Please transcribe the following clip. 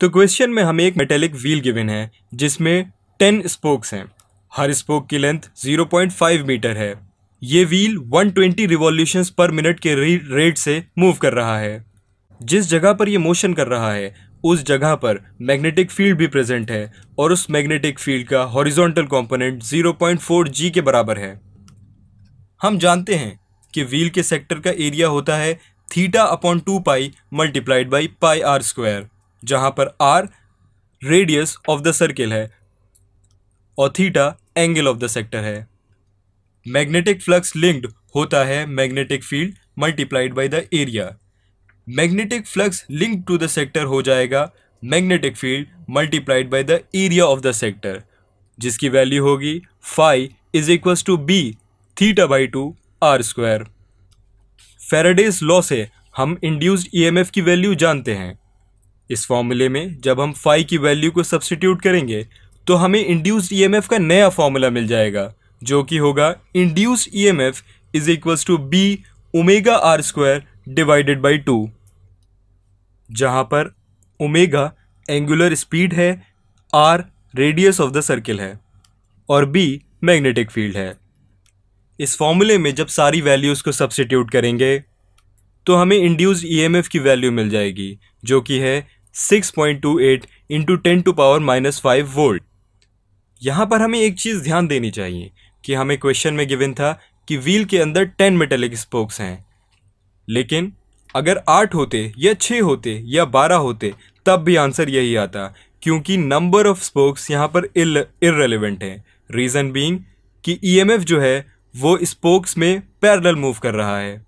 तो क्वेश्चन में हमें एक मेटेलिक व्हील गिवन है जिसमें टेन स्पोक्स हैं हर स्पोक की लेंथ 0.5 मीटर है ये wheel 120 twenty revolution per minute के रेट से मूव कर रहा है जिस जगह पर यह मोशन कर रहा है उस जगह पर मैग्नेटिक फील्ड भी प्रेजेंट है और उस मैग्नेटिक फील्ड का हॉरिजॉन्टल कंपोनेंट 0.4 जी के बराबर है हम जानते हैं कि व्हील के सेक्टर का एरिया होता है theta upon two pi multiplied by pi R square जहां पर R radius of the circle है और theta angle of the sector है मैग्नेटिक फ्लक्स लिंक्ड होता है magnetic field multiplied by the area magnetic flux link to the sector हो जाएगा magnetic field multiplied by the area of the sector जिसकी value होगी five is equals to B theta by two R square Faraday's law से हम induced EMF e की value जानते हैं इस फॉर्मूले में जब हम फाई की वैल्यू को सब्सटीट्यूट करेंगे तो हमें इंड्यूस्ड ईएमएफ e का नया फॉर्मूला मिल जाएगा जो कि होगा induced EMF is equals to B omega R square divided by two जहाँ पर ओमेगा एंगुलर स्पीड है R radius of the circle है और बी मैग्नेटिक फील्ड है इस फॉर्मूले में जब सारी वैल्यूज़ को सब्सटीट्यूट करेंगे तो हमें इंड्यूस्ड ईएमएफ e की वैल्यू मिल जाएगी जो कि है six point two eight into ten to power minus five volt यहाँ पर हमें एक चीज़ ध्यान देनी चाहिए कि हमें क्वेश्चन में गिवन था कि व्हील के अंदर टेन मेटेलिक स्पोक्स हैं लेकिन अगर आठ होते या छः होते या बारह होते तब भी आंसर यही आता क्योंकि नंबर ऑफ स्पोक्स यहाँ पर इरेलीवेंट हैं रीज़न बीइंग कि ईएमएफ e जो है वो स्पोक्स में पैरल मूव कर रहा है